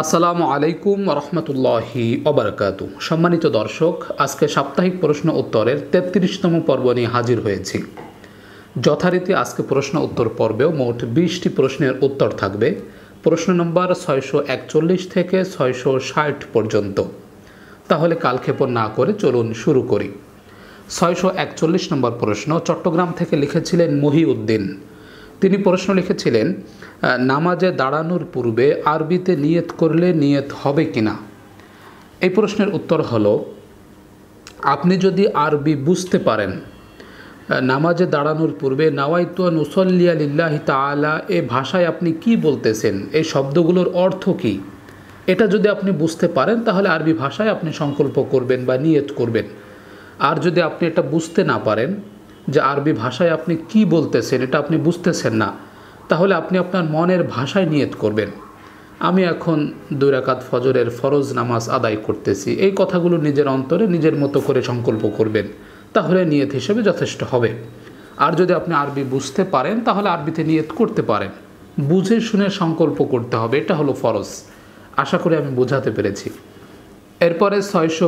আসসালামু আলাইকুম রহমতুল্লাহি অবরকাত সম্মানিত দর্শক আজকে সাপ্তাহিক প্রশ্ন উত্তরের তেত্রিশতম পর্ব নিয়ে হাজির হয়েছি যথারীতি আজকে প্রশ্ন উত্তর পর্বেও মোট বিশটি প্রশ্নের উত্তর থাকবে প্রশ্ন নম্বর ছয়শো একচল্লিশ থেকে ছয়শো ষাট পর্যন্ত তাহলে কালক্ষেপণ না করে চলুন শুরু করি ছয়শো একচল্লিশ নম্বর প্রশ্ন চট্টগ্রাম থেকে লিখেছিলেন মহিউদ্দিন উদ্দিন তিনি প্রশ্ন লিখেছিলেন নামাজে দাঁড়ানোর পূর্বে আরবিতে নিয়ত করলে নিয়ত হবে কিনা এই প্রশ্নের উত্তর হলো আপনি যদি আরবি বুঝতে পারেন নামাজে দাঁড়ানোর পূর্বে নাওয়াইতুয়া নুসল্লিয়া লিল্লাহি তালা এ ভাষায় আপনি কি বলতেছেন এই শব্দগুলোর অর্থ কি এটা যদি আপনি বুঝতে পারেন তাহলে আরবি ভাষায় আপনি সংকল্প করবেন বা নিয়ত করবেন আর যদি আপনি এটা বুঝতে না পারেন যে আরবি ভাষায় আপনি কি বলতেছেন এটা আপনি বুঝতেছেন না তাহলে আপনি আপনার মনের ভাষায় নিয়ত করবেন আমি এখন দুই রাকাত ফজরের ফরজ নামাজ আদায় করতেছি এই কথাগুলো নিজের অন্তরে নিজের মতো করে সংকল্প করবেন তাহলে নিয়ত হিসেবে যথেষ্ট হবে আর যদি আপনি আরবি বুঝতে পারেন তাহলে আরবিতে নিয়ত করতে পারেন বুঝে শুনে সংকল্প করতে হবে এটা হলো ফরজ আশা করি আমি বোঝাতে পেরেছি এরপরে ছয়শো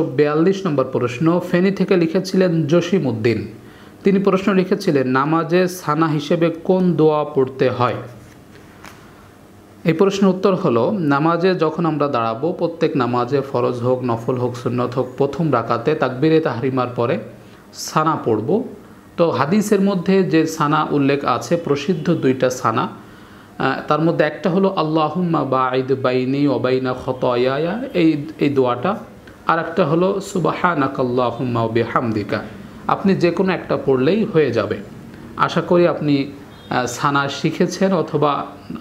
নম্বর প্রশ্ন ফেনী থেকে লিখেছিলেন জসিম উদ্দিন তিনি প্রশ্ন লিখেছিলেন নামাজে সানা হিসেবে কোন দোয়া পড়তে হয় এই প্রশ্নের উত্তর হলো নামাজে যখন আমরা দাঁড়াবো প্রত্যেক নামাজে ফরজ হোক নফল হোক সুন্নত হোক প্রথম রাকাতে তাকবিরে তাহরিমার পরে সানা পড়ব তো হাদিসের মধ্যে যে সানা উল্লেখ আছে প্রসিদ্ধ দুইটা সানা তার মধ্যে একটা হলো আল্লাহুম্মা বা আইদ বাইনি অবাইনা খতয়া এই এই দোয়াটা আর একটা হলো বে হামদিকা আপনি যে কোনো একটা পড়লেই হয়ে যাবে আশা করি আপনি সানা শিখেছেন অথবা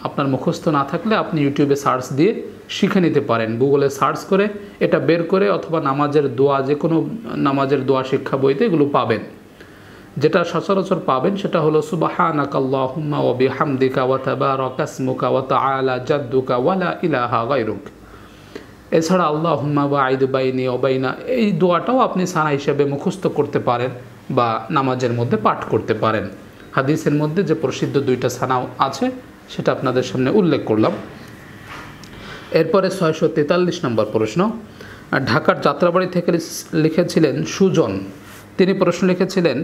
আপনার মুখস্থ না থাকলে আপনি ইউটিউবে সার্চ দিয়ে শিখে নিতে পারেন গুগলে সার্চ করে এটা বের করে অথবা নামাজের দোয়া যে কোনো নামাজের দোয়া শিক্ষা বইতে এগুলো পাবেন যেটা সচরাচর পাবেন সেটা হলো সুবাহানাকাল্লাহুম্মা ওয়া বিহামদিকা ইলাহা গায়রুক এছাড়া আল্লাহ হুম্মা বা বাইনি অবাইনা এই দোয়াটাও আপনি সানা হিসাবে মুখস্থ করতে পারেন বা নামাজের মধ্যে পাঠ করতে পারেন হাদিসের মধ্যে যে প্রসিদ্ধ দুইটা সানাও আছে সেটা আপনাদের সামনে উল্লেখ করলাম এরপরে ছয়শো তেতাল্লিশ নম্বর প্রশ্ন ঢাকার যাত্রাবাড়ি থেকে লিখেছিলেন সুজন তিনি প্রশ্ন লিখেছিলেন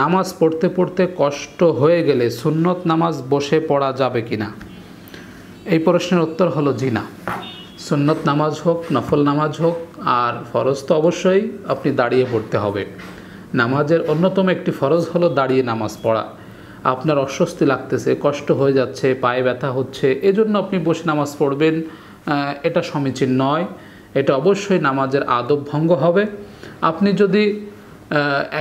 নামাজ পড়তে পড়তে কষ্ট হয়ে গেলে সুন্নত নামাজ বসে পড়া যাবে কি না এই প্রশ্নের উত্তর হলো জিনা সুন্নত নামাজ হোক নফল নামাজ হোক আর ফরজ তো অবশ্যই আপনি দাঁড়িয়ে পড়তে হবে নামাজের অন্যতম একটি ফরজ হলো দাঁড়িয়ে নামাজ পড়া আপনার অস্বস্তি লাগতেছে কষ্ট হয়ে যাচ্ছে পায়ে ব্যথা হচ্ছে এজন্য আপনি বসে নামাজ পড়বেন এটা সমীচীন নয় এটা অবশ্যই নামাজের আদব ভঙ্গ হবে আপনি যদি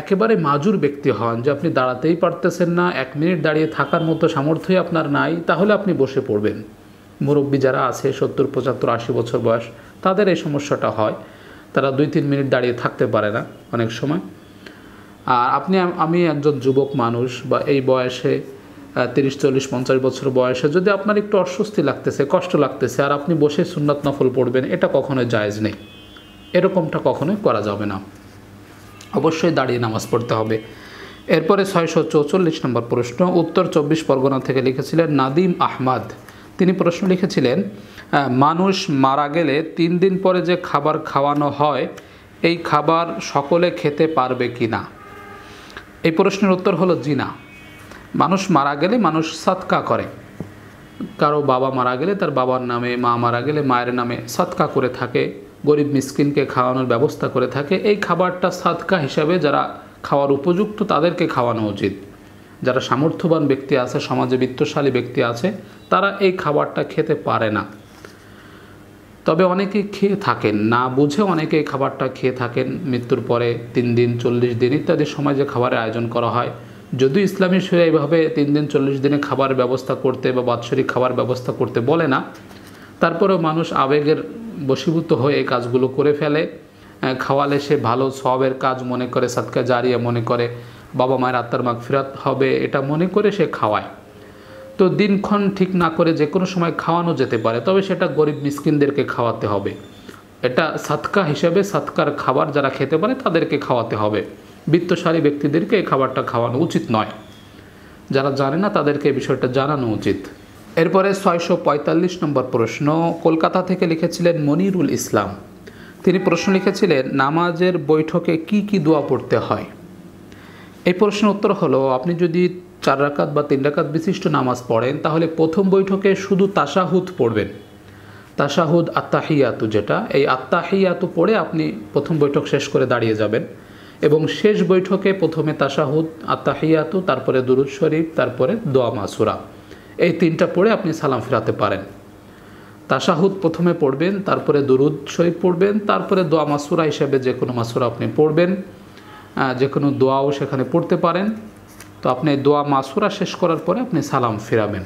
একেবারে মাজুর ব্যক্তি হন যে আপনি দাঁড়াতেই পারতেছেন না এক মিনিট দাঁড়িয়ে থাকার মতো সামর্থ্যই আপনার নাই তাহলে আপনি বসে পড়বেন মুরব্বী যারা আছে সত্তর পঁচাত্তর আশি বছর বয়স তাদের এই সমস্যাটা হয় তারা দুই তিন মিনিট দাঁড়িয়ে থাকতে পারে না অনেক সময় আর আপনি আমি একজন যুবক মানুষ বা এই বয়সে তিরিশ চল্লিশ পঞ্চাশ বছর বয়সে যদি আপনার একটু অস্বস্তি লাগতেছে কষ্ট লাগতেছে আর আপনি বসে সুন্নাত নফল পড়বেন এটা কখনোই জায়েজ নেই এরকমটা কখনোই করা যাবে না অবশ্যই দাঁড়িয়ে নামাজ পড়তে হবে এরপরে ছয়শো চৌচল্লিশ নম্বর প্রশ্ন উত্তর চব্বিশ পরগনা থেকে লিখেছিলেন নাদিম আহমাদ তিনি প্রশ্ন লিখেছিলেন মানুষ মারা গেলে তিন দিন পরে যে খাবার খাওয়ানো হয় এই খাবার সকলে খেতে পারবে কি না এই প্রশ্নের উত্তর হলো জি না মানুষ মারা গেলে মানুষ সৎকা করে কারো বাবা মারা গেলে তার বাবার নামে মা মারা গেলে মায়ের নামে সৎকা করে থাকে গরিব মিসকিনকে খাওয়ানোর ব্যবস্থা করে থাকে এই খাবারটা সাদকা হিসাবে যারা খাওয়ার উপযুক্ত তাদেরকে খাওয়ানো উচিত যারা সামর্থ্যবান ব্যক্তি আছে সমাজে বিত্তশালী ব্যক্তি আছে তারা এই খাবারটা খেতে পারে না তবে অনেকে খেয়ে থাকেন না বুঝে অনেকে এই খাবারটা খেয়ে থাকেন মৃত্যুর পরে তিন দিন চল্লিশ দিন ইত্যাদি সময় যে খাবারের আয়োজন করা হয় যদিও ইসলামী শরীর এইভাবে তিন দিন চল্লিশ দিনে খাবার ব্যবস্থা করতে বা বাৎসরিক খাবার ব্যবস্থা করতে বলে না তারপরেও মানুষ আবেগের বশীভূত হয়ে এই কাজগুলো করে ফেলে খাওয়ালে সে ভালো সবের কাজ মনে করে সাতকা জারিয়া মনে করে বাবা মায়ের আত্মার মাগ ফিরাত হবে এটা মনে করে সে খাওয়ায় তো দিনক্ষণ ঠিক না করে যে কোনো সময় খাওয়ানো যেতে পারে তবে সেটা গরিব মিসকিনদেরকে খাওয়াতে হবে এটা সাতকা হিসেবে সাতকার খাবার যারা খেতে পারে তাদেরকে খাওয়াতে হবে বৃত্তশালী ব্যক্তিদেরকে এই খাবারটা খাওয়ানো উচিত নয় যারা জানে না তাদেরকে এই বিষয়টা জানানো উচিত এরপরে ছয়শো পঁয়তাল্লিশ নম্বর প্রশ্ন কলকাতা থেকে লিখেছিলেন মনিরুল ইসলাম তিনি প্রশ্ন লিখেছিলেন নামাজের বৈঠকে কি কি দোয়া পড়তে হয় এই প্রশ্নের উত্তর হলো আপনি যদি চার রাকাত বা তিন রাকাত বিশিষ্ট নামাজ পড়েন তাহলে প্রথম বৈঠকে শুধু তাসাহুদ পড়বেন তাসাহুদ আত্মাহিয়াতু যেটা এই আত্মাহিয়াতু পড়ে আপনি প্রথম বৈঠক শেষ করে দাঁড়িয়ে যাবেন এবং শেষ বৈঠকে প্রথমে তাসাহুদ আত্মাহিয়াতু তারপরে দুরুদ শরীফ তারপরে দোয়া মাসুরা এই তিনটা পড়ে আপনি সালাম ফেরাতে পারেন তাসাহুদ প্রথমে পড়বেন তারপরে দুরুদ শরীফ পড়বেন তারপরে দোয়া মাসুরা হিসেবে যে কোনো মাসুরা আপনি পড়বেন যে কোনো দোয়াও সেখানে পড়তে পারেন তো আপনি দোয়া মাসুরা শেষ করার পরে আপনি সালাম ফেরাবেন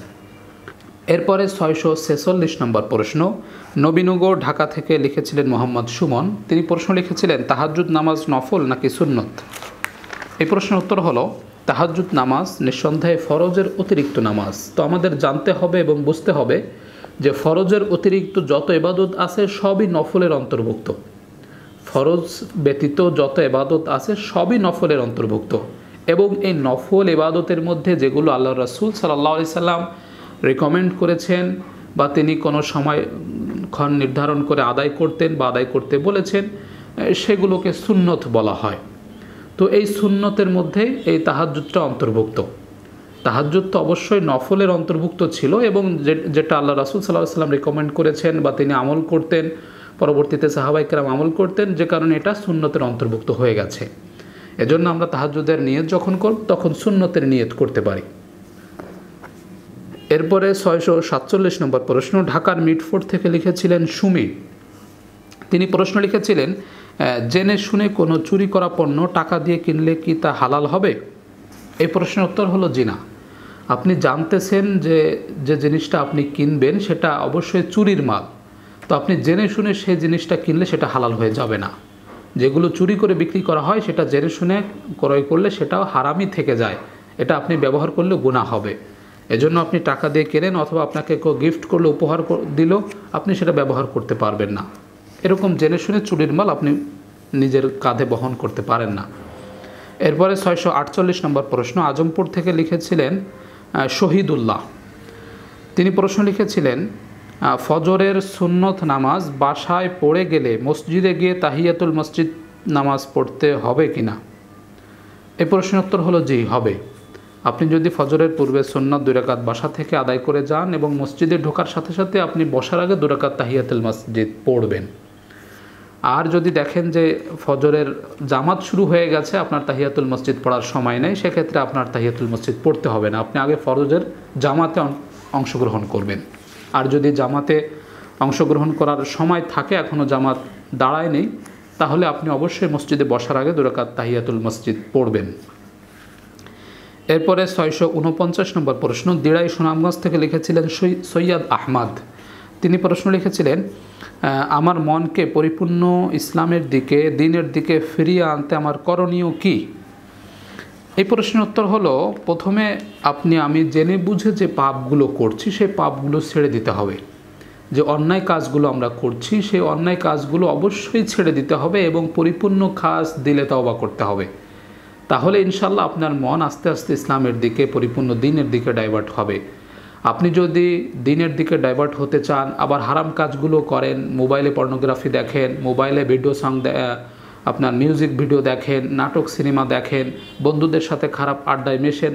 এরপরে ছয়শো ছেচল্লিশ নম্বর প্রশ্ন নবীনগর ঢাকা থেকে লিখেছিলেন মোহাম্মদ সুমন তিনি প্রশ্ন লিখেছিলেন তাহাজুদ নামাজ নফল নাকি সুন্নত এই প্রশ্নের উত্তর হল তাহাজুদ নামাজ নিঃসন্দেহে ফরজের অতিরিক্ত নামাজ তো আমাদের জানতে হবে এবং বুঝতে হবে যে ফরজের অতিরিক্ত যত এবাদত আছে সবই নফলের অন্তর্ভুক্ত ফরজ ব্যতীত যত এবাদত আছে সবই নফলের অন্তর্ভুক্ত এবং এই নফল এবাদতের মধ্যে যেগুলো আল্লাহ রাসুল সাল্লাহ সাল্লাম রেকমেন্ড করেছেন বা তিনি কোনো সময় ক্ষণ নির্ধারণ করে আদায় করতেন বা আদায় করতে বলেছেন সেগুলোকে সুন্নত বলা হয় তো এই সুন্নতের মধ্যে এই তাহাজুতটা অন্তর্ভুক্ত তাহাজুদ তো অবশ্যই নফলের অন্তর্ভুক্ত ছিল এবং যেটা আল্লাহ রাসুল সাল্লাহ সাল্লাম রেকমেন্ড করেছেন বা তিনি আমল করতেন পরবর্তীতে সাহাবাইকেরাম আমল করতেন যে কারণে এটা সুন্নতের অন্তর্ভুক্ত হয়ে গেছে এজন্য আমরা তাহাজুদের নিয়ত যখন করব তখন সুন্নতের নিয়ত করতে পারি এরপরে ছয়শো সাতচল্লিশ নম্বর প্রশ্ন ঢাকার মিটফোর্ড থেকে লিখেছিলেন সুমি তিনি প্রশ্ন লিখেছিলেন জেনে শুনে কোনো চুরি করা পণ্য টাকা দিয়ে কিনলে কি তা হালাল হবে এই প্রশ্নের উত্তর হলো জিনা আপনি জানতেছেন যে যে জিনিসটা আপনি কিনবেন সেটা অবশ্যই চুরির মাল তো আপনি জেনে শুনে সে জিনিসটা কিনলে সেটা হালাল হয়ে যাবে না যেগুলো চুরি করে বিক্রি করা হয় সেটা জেনে শুনে ক্রয় করলে সেটাও হারামই থেকে যায় এটা আপনি ব্যবহার করলে গুণা হবে এজন্য আপনি টাকা দিয়ে কেনেন অথবা আপনাকে কেউ গিফট করলে উপহার দিল আপনি সেটা ব্যবহার করতে পারবেন না এরকম জেনে শুনে চুরির মাল আপনি নিজের কাঁধে বহন করতে পারেন না এরপরে ছয়শো আটচল্লিশ নম্বর প্রশ্ন আজমপুর থেকে লিখেছিলেন শহীদুল্লাহ তিনি প্রশ্ন লিখেছিলেন ফজরের সুন্নত নামাজ বাসায় পড়ে গেলে মসজিদে গিয়ে তাহিয়াতুল মসজিদ নামাজ পড়তে হবে কি না প্রশ্নের প্রশ্নোত্তর হলো জি হবে আপনি যদি ফজরের পূর্বে সুন্নত দুরাকাত বাসা থেকে আদায় করে যান এবং মসজিদে ঢোকার সাথে সাথে আপনি বসার আগে দুরাকাত তাহিয়াতুল মসজিদ পড়বেন আর যদি দেখেন যে ফজরের জামাত শুরু হয়ে গেছে আপনার তাহিয়াতুল মসজিদ পড়ার সময় নেই সেক্ষেত্রে আপনার তাহিয়াতুল মসজিদ পড়তে হবে না আপনি আগে ফরজের জামাতে অংশগ্রহণ করবেন আর যদি জামাতে অংশগ্রহণ করার সময় থাকে এখনও জামাত দাঁড়ায় নেই তাহলে আপনি অবশ্যই মসজিদে বসার আগে দুরাকাত তাহিয়াতুল মসজিদ পড়বেন এরপরে ছয়শো উনপঞ্চাশ নম্বর প্রশ্ন দিড়াই সুনামগঞ্জ থেকে লিখেছিলেন সৈয়াদ আহমাদ তিনি প্রশ্ন লিখেছিলেন আমার মনকে পরিপূর্ণ ইসলামের দিকে দিনের দিকে ফিরিয়ে আনতে আমার করণীয় কী এই প্রশ্নের উত্তর হলো প্রথমে আপনি আমি জেনে বুঝে যে পাপগুলো করছি সেই পাপগুলো ছেড়ে দিতে হবে যে অন্যায় কাজগুলো আমরা করছি সেই অন্যায় কাজগুলো অবশ্যই ছেড়ে দিতে হবে এবং পরিপূর্ণ কাজ দিলে তওবা করতে হবে তাহলে ইনশাল্লাহ আপনার মন আস্তে আস্তে ইসলামের দিকে পরিপূর্ণ দিনের দিকে ডাইভার্ট হবে আপনি যদি দিনের দিকে ডাইভার্ট হতে চান আবার হারাম কাজগুলো করেন মোবাইলে পর্নোগ্রাফি দেখেন মোবাইলে ভিডিও সং আপনার মিউজিক ভিডিও দেখেন নাটক সিনেমা দেখেন বন্ধুদের সাথে খারাপ আড্ডায় মেশেন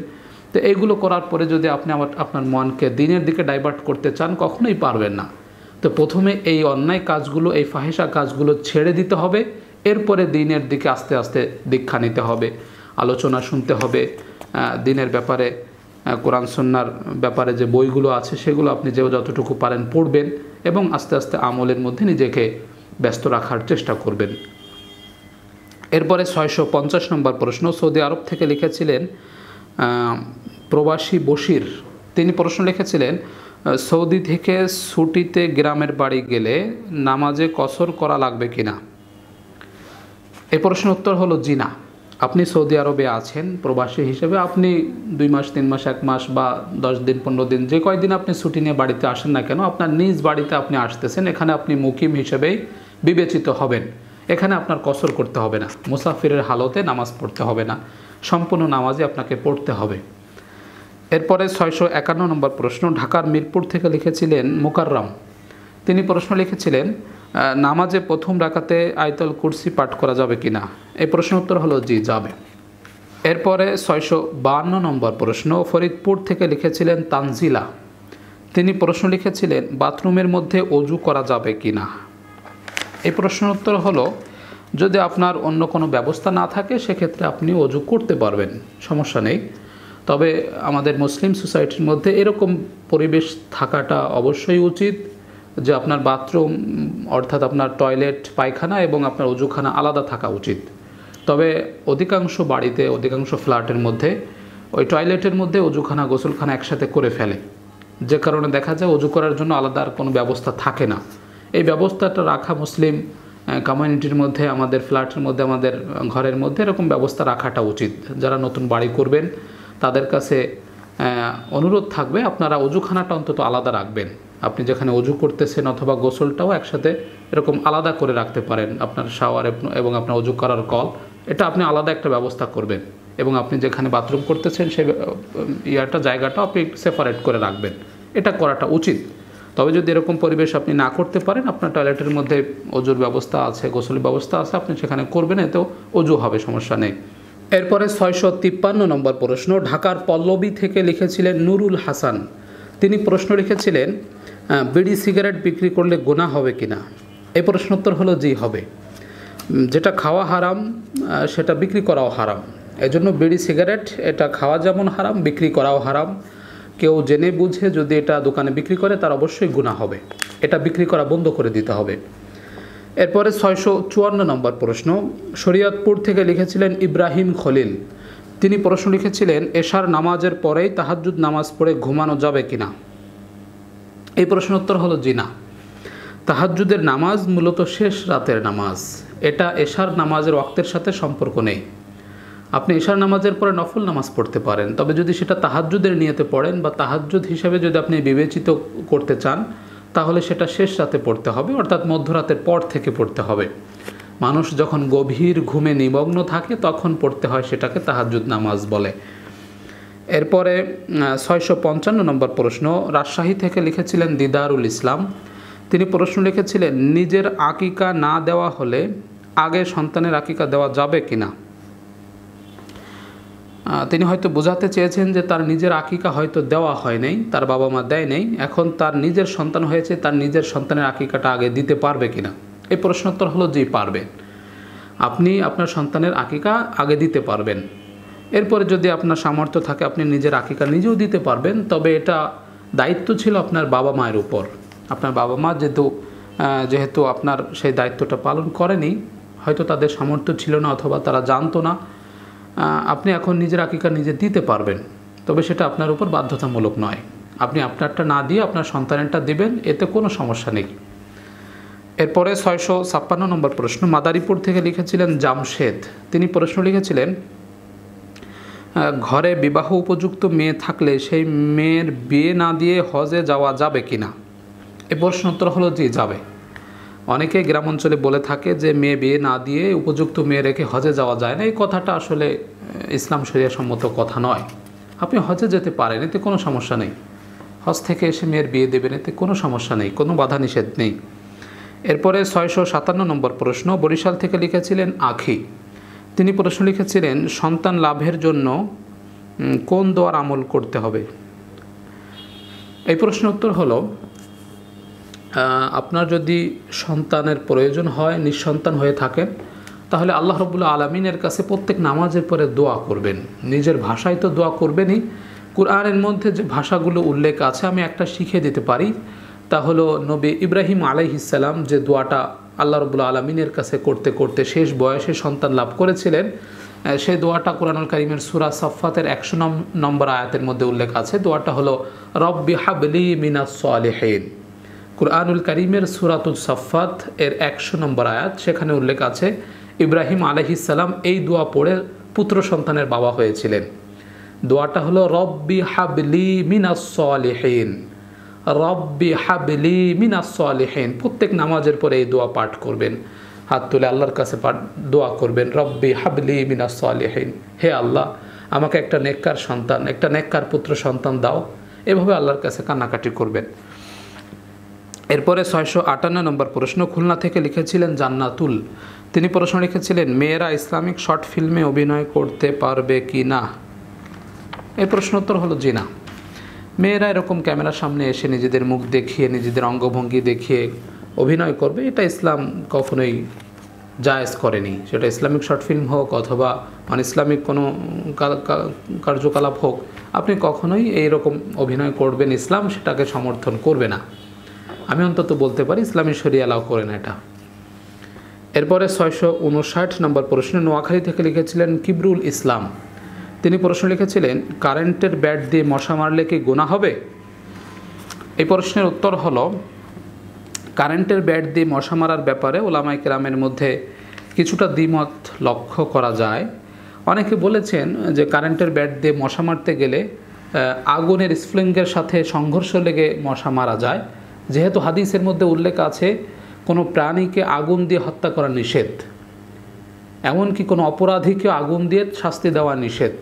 তো এইগুলো করার পরে যদি আপনি আমার আপনার মনকে দিনের দিকে ডাইভার্ট করতে চান কখনোই পারবেন না তো প্রথমে এই অন্যায় কাজগুলো এই ফাহেসা কাজগুলো ছেড়ে দিতে হবে এরপরে দিনের দিকে আস্তে আস্তে দীক্ষা নিতে হবে আলোচনা শুনতে হবে দিনের ব্যাপারে কোরআন সন্ন্যার ব্যাপারে যে বইগুলো আছে সেগুলো আপনি যে যতটুকু পারেন পড়বেন এবং আস্তে আস্তে আমলের মধ্যে নিজেকে ব্যস্ত রাখার চেষ্টা করবেন এরপরে ছয়শো পঞ্চাশ নম্বর প্রশ্ন সৌদি আরব থেকে লিখেছিলেন প্রবাসী বশির তিনি প্রশ্ন লিখেছিলেন সৌদি থেকে ছুটিতে গ্রামের বাড়ি গেলে নামাজে কসর করা লাগবে কি না এ প্রশ্নের উত্তর হলো জিনা আপনি সৌদি আরবে আছেন প্রবাসী হিসেবে আপনি দুই মাস তিন মাস এক মাস বা দশ দিন পনেরো দিন যে কয়দিন আপনি ছুটি নিয়ে বাড়িতে আসেন না কেন আপনার নিজ বাড়িতে আপনি আসতেছেন এখানে আপনি মুকিম হিসেবেই বিবেচিত হবেন এখানে আপনার কসর করতে হবে না মুসাফিরের হালতে নামাজ পড়তে হবে না সম্পূর্ণ নামাজই আপনাকে পড়তে হবে এরপরে ছয়শো একান্ন নম্বর প্রশ্ন ঢাকার মিরপুর থেকে লিখেছিলেন মুকাররাম তিনি প্রশ্ন লিখেছিলেন নামাজে প্রথম রাখাতে আয়তল কুর্সি পাঠ করা যাবে কি না এই প্রশ্ন উত্তর হলো জি যাবে এরপরে ছয়শো বান্ন নম্বর প্রশ্ন ফরিদপুর থেকে লিখেছিলেন তানজিলা তিনি প্রশ্ন লিখেছিলেন বাথরুমের মধ্যে অজু করা যাবে কি না এই প্রশ্নের উত্তর হলো যদি আপনার অন্য কোনো ব্যবস্থা না থাকে সেক্ষেত্রে আপনি অজু করতে পারবেন সমস্যা নেই তবে আমাদের মুসলিম সোসাইটির মধ্যে এরকম পরিবেশ থাকাটা অবশ্যই উচিত যে আপনার বাথরুম অর্থাৎ আপনার টয়লেট পায়খানা এবং আপনার অজুখানা আলাদা থাকা উচিত তবে অধিকাংশ বাড়িতে অধিকাংশ ফ্ল্যাটের মধ্যে ওই টয়লেটের মধ্যে অজুখানা গোসলখানা একসাথে করে ফেলে যে কারণে দেখা যায় অজু করার জন্য আলাদা আর কোনো ব্যবস্থা থাকে না এই ব্যবস্থাটা রাখা মুসলিম কমিউনিটির মধ্যে আমাদের ফ্ল্যাটের মধ্যে আমাদের ঘরের মধ্যে এরকম ব্যবস্থা রাখাটা উচিত যারা নতুন বাড়ি করবেন তাদের কাছে অনুরোধ থাকবে আপনারা অজুখানাটা অন্তত আলাদা রাখবেন আপনি যেখানে অজু করতেছেন অথবা গোসলটাও একসাথে এরকম আলাদা করে রাখতে পারেন আপনার শাওয়ার এবং আপনার অজু করার কল এটা আপনি আলাদা একটা ব্যবস্থা করবেন এবং আপনি যেখানে বাথরুম করতেছেন সেই ইয়াটা জায়গাটা আপনি সেপারেট করে রাখবেন এটা করাটা উচিত তবে যদি এরকম পরিবেশ আপনি না করতে পারেন আপনার টয়লেটের মধ্যে অজুর ব্যবস্থা আছে গোসলের ব্যবস্থা আছে আপনি সেখানে করবেন এতেও অজু হবে সমস্যা নেই এরপরে ছয়শো তিপ্পান্ন নম্বর প্রশ্ন ঢাকার পল্লবী থেকে লিখেছিলেন নুরুল হাসান তিনি প্রশ্ন লিখেছিলেন বিড়ি সিগারেট বিক্রি করলে গোনা হবে কি না এই প্রশ্নোত্তর হলো জি হবে যেটা খাওয়া হারাম সেটা বিক্রি করাও হারাম এজন্য বিড়ি সিগারেট এটা খাওয়া যেমন হারাম বিক্রি করাও হারাম কেউ জেনে বুঝে যদি এটা দোকানে বিক্রি করে তার অবশ্যই গুণা হবে এটা বিক্রি করা বন্ধ করে দিতে হবে এরপরে ছয়শো চুয়ান্ন নম্বর প্রশ্ন শরীয়তপুর থেকে লিখেছিলেন ইব্রাহিম খলিল তিনি প্রশ্ন লিখেছিলেন এশার নামাজের পরেই তাহাজুদ নামাজ পড়ে ঘুমানো যাবে কিনা এই প্রশ্নোত্তর হলো জিনা তাহাজুদের নামাজ মূলত শেষ রাতের নামাজ এটা এশার নামাজের ওয়াক্তের সাথে সম্পর্ক নেই আপনি এশার নামাজের পরে নফল নামাজ পড়তে পারেন তবে যদি সেটা তাহাজ্জুদের নিয়েতে পড়েন বা তাহাজ্জুদ হিসাবে যদি আপনি বিবেচিত করতে চান তাহলে সেটা শেষ রাতে পড়তে হবে অর্থাৎ মধ্যরাতের পর থেকে পড়তে হবে মানুষ যখন গভীর ঘুমে নিমগ্ন থাকে তখন পড়তে হয় সেটাকে তাহাজুদ নামাজ বলে এরপরে ছয়শো পঞ্চান্ন নম্বর প্রশ্ন রাজশাহী থেকে লিখেছিলেন দিদারুল ইসলাম তিনি প্রশ্ন লিখেছিলেন নিজের আকিকা না দেওয়া হলে আগে সন্তানের আকিকা দেওয়া যাবে কিনা না তিনি হয়তো বোঝাতে চেয়েছেন যে তার নিজের আকিকা হয়তো দেওয়া হয় নাই তার বাবা মা দেয় নাই এখন তার নিজের সন্তান হয়েছে তার নিজের সন্তানের আকিকাটা আগে দিতে পারবে কিনা এই প্রশ্নোত্তর হলো যে পারবেন আপনি আপনার সন্তানের আকিকা আগে দিতে পারবেন এরপরে যদি আপনার সামর্থ্য থাকে আপনি নিজের আকিকা নিজেও দিতে পারবেন তবে এটা দায়িত্ব ছিল আপনার বাবা মায়ের উপর আপনার বাবা মা যেহেতু যেহেতু আপনার সেই দায়িত্বটা পালন করেনি হয়তো তাদের সামর্থ্য ছিল না অথবা তারা জানতো না আপনি এখন নিজের আকিকা নিজে দিতে পারবেন তবে সেটা আপনার উপর বাধ্যতামূলক নয় আপনি আপনারটা না দিয়ে আপনার সন্তানেরটা দেবেন এতে কোনো সমস্যা নেই এরপরে ছয়শো ছাপ্পান্ন নম্বর প্রশ্ন মাদারীপুর থেকে লিখেছিলেন জামশেদ তিনি প্রশ্ন লিখেছিলেন ঘরে বিবাহ উপযুক্ত মেয়ে থাকলে সেই মেয়ের বিয়ে না দিয়ে হজে যাওয়া যাবে কি না এ প্রশ্ন উত্তর হলো যে যাবে অনেকে গ্রাম অঞ্চলে বলে থাকে যে মেয়ে বিয়ে না দিয়ে উপযুক্ত মেয়ে রেখে হজে যাওয়া যায় না এই কথাটা আসলে ইসলাম সম্মত কথা নয় আপনি হজে যেতে পারেন এতে কোনো সমস্যা নেই হজ থেকে এসে মেয়ের বিয়ে দেবেন এতে কোনো সমস্যা নেই কোনো বাধা নিষেধ নেই এরপরে ছয়শো সাতান্ন নম্বর প্রশ্ন বরিশাল থেকে লিখেছিলেন আখি তিনি প্রশ্ন লিখেছিলেন সন্তান লাভের জন্য কোন দোয়ার আমল করতে হবে এই প্রশ্ন উত্তর হলো আপনার যদি সন্তানের প্রয়োজন হয় নিঃসন্তান হয়ে থাকেন তাহলে আল্লাহ রবুল্লা আলমিনের কাছে প্রত্যেক নামাজের পরে দোয়া করবেন নিজের ভাষায় তো দোয়া করবেনই কোরআনের মধ্যে যে ভাষাগুলো উল্লেখ আছে আমি একটা শিখে দিতে পারি তা হলো নবী ইব্রাহিম আলাইহিসাল্লাম যে দোয়াটা আল্লাহ রবুল্লা আলমিনের কাছে করতে করতে শেষ বয়সে সন্তান লাভ করেছিলেন সেই দোয়াটা কোরআনুল করিমের সুরা সফাতের একশো নম্বর আয়াতের মধ্যে উল্লেখ আছে দোয়াটা হলো রব্বি হাবলি মিনা সালেহীন কুরআনুল করিমের সুরাতুল সাফাত এর একশো নম্বর আয়াত সেখানে উল্লেখ আছে ইব্রাহিম আলহিসাল্লাম এই দোয়া পড়ে পুত্র সন্তানের বাবা হয়েছিলেন দোয়াটা হলো রব্বি হাবলি মিনাসলেহীন রব্বি হাবলি মিনাসলেহীন প্রত্যেক নামাজের পরে এই দোয়া পাঠ করবেন হাত তুলে আল্লাহর কাছে পাঠ দোয়া করবেন রব্বি হাবলি মিনাসলেহীন হে আল্লাহ আমাকে একটা নেককার সন্তান একটা নেককার পুত্র সন্তান দাও এভাবে আল্লাহর কাছে কান্নাকাটি করবেন এরপরে ছয়শো আটান্ন নম্বর প্রশ্ন খুলনা থেকে লিখেছিলেন জান্নাতুল তিনি প্রশ্ন লিখেছিলেন মেয়েরা ইসলামিক শর্ট ফিল্মে অভিনয় করতে পারবে কি না এর প্রশ্নোত্তর হলো জিনা মেয়েরা এরকম ক্যামেরার সামনে এসে নিজেদের মুখ দেখিয়ে নিজেদের অঙ্গভঙ্গি দেখিয়ে অভিনয় করবে এটা ইসলাম কখনোই জায়জ করেনি সেটা ইসলামিক শর্ট ফিল্ম হোক অথবা মানে ইসলামিক কোনো কার্যকলাপ হোক আপনি কখনোই এইরকম অভিনয় করবেন ইসলাম সেটাকে সমর্থন করবে না আমি অন্তত বলতে পারি ইসলামী শরিয়া অ্যালাউ করেন এটা এরপরে ছয়শো উনষাট নম্বর প্রশ্নে নোয়াখালী থেকে লিখেছিলেন কিবরুল ইসলাম তিনি প্রশ্ন লিখেছিলেন কারেন্টের ব্যাট দিয়ে মশা মারলে কি গোনা হবে এই প্রশ্নের উত্তর হল কারেন্টের ব্যাট দিয়ে মশা মারার ব্যাপারে ওলামাই কেরামের মধ্যে কিছুটা দ্বিমত লক্ষ্য করা যায় অনেকে বলেছেন যে কারেন্টের ব্যাট দিয়ে মশা মারতে গেলে আগুনের স্প্লিঙ্গের সাথে সংঘর্ষ লেগে মশা মারা যায় যেহেতু হাদিসের মধ্যে উল্লেখ আছে কোনো প্রাণীকে আগুন দিয়ে হত্যা করা নিষেধ এমনকি কোনো অপরাধীকে আগুন দিয়ে শাস্তি দেওয়া নিষেধ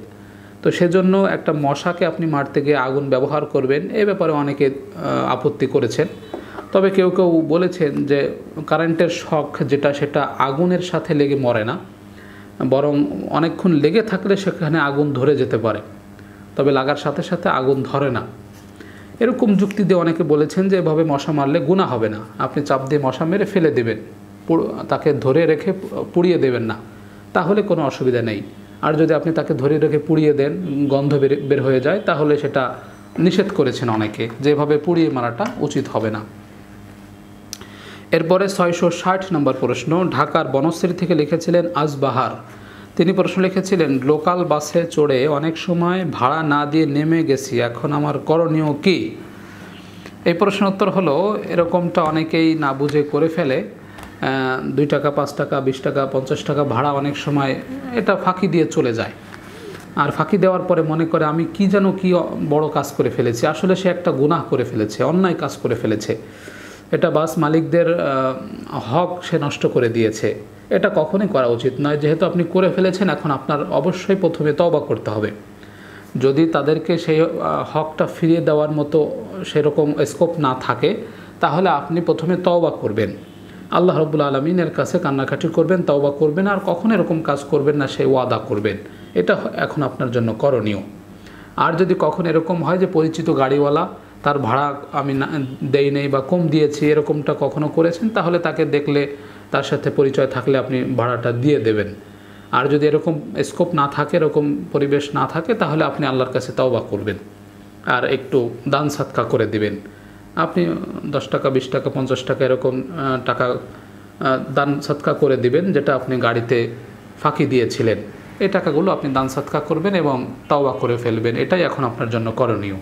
তো সেজন্য একটা মশাকে আপনি মারতে গিয়ে আগুন ব্যবহার করবেন এ ব্যাপারে অনেকে আপত্তি করেছেন তবে কেউ কেউ বলেছেন যে কারেন্টের শখ যেটা সেটা আগুনের সাথে লেগে মরে না বরং অনেকক্ষণ লেগে থাকলে সেখানে আগুন ধরে যেতে পারে তবে লাগার সাথে সাথে আগুন ধরে না এরকম যুক্তি দিয়ে অনেকে বলেছেন যে এভাবে মশা মারলে গুণা হবে না আপনি চাপ দিয়ে মশা মেরে ফেলে দেবেন তাকে ধরে রেখে পুড়িয়ে দেবেন না তাহলে কোনো অসুবিধা নেই আর যদি আপনি তাকে ধরে রেখে পুড়িয়ে দেন গন্ধ বের হয়ে যায় তাহলে সেটা নিষেধ করেছেন অনেকে যেভাবে পুড়িয়ে মারাটা উচিত হবে না এরপরে ছয়শো ষাট নম্বর প্রশ্ন ঢাকার বনশ্রী থেকে লিখেছিলেন আজবাহার তিনি প্রশ্ন লিখেছিলেন লোকাল বাসে চড়ে অনেক সময় ভাড়া না দিয়ে নেমে গেছি এখন আমার করণীয় কি এই প্রশ্ন উত্তর হলো এরকমটা অনেকেই না বুঝে করে ফেলে দুই টাকা পাঁচ টাকা বিশ টাকা পঞ্চাশ টাকা ভাড়া অনেক সময় এটা ফাঁকি দিয়ে চলে যায় আর ফাঁকি দেওয়ার পরে মনে করে আমি কি যেন কি বড় কাজ করে ফেলেছি আসলে সে একটা গুনাহ করে ফেলেছে অন্যায় কাজ করে ফেলেছে এটা বাস মালিকদের হক সে নষ্ট করে দিয়েছে এটা কখনোই করা উচিত নয় যেহেতু আপনি করে ফেলেছেন এখন আপনার অবশ্যই প্রথমে তবা করতে হবে যদি তাদেরকে সেই হকটা ফিরিয়ে দেওয়ার মতো সেরকম স্কোপ না থাকে তাহলে আপনি প্রথমে তওবা করবেন আল্লাহ রব্বুল আলমিনের কাছে কান্নাকাটি করবেন তওবা করবেন আর কখন এরকম কাজ করবেন না সেই ওয়াদা করবেন এটা এখন আপনার জন্য করণীয় আর যদি কখন এরকম হয় যে পরিচিত গাড়িওয়ালা তার ভাড়া আমি দেই নেই বা কম দিয়েছি এরকমটা কখনো করেছেন তাহলে তাকে দেখলে তার সাথে পরিচয় থাকলে আপনি ভাড়াটা দিয়ে দেবেন আর যদি এরকম স্কোপ না থাকে এরকম পরিবেশ না থাকে তাহলে আপনি আল্লাহর কাছে তাওবা করবেন আর একটু দান সাতকা করে দিবেন আপনি দশ টাকা বিশ টাকা পঞ্চাশ টাকা এরকম টাকা দান সাতকা করে দিবেন যেটা আপনি গাড়িতে ফাঁকি দিয়েছিলেন এই টাকাগুলো আপনি দান সাতকা করবেন এবং তাওবা করে ফেলবেন এটাই এখন আপনার জন্য করণীয়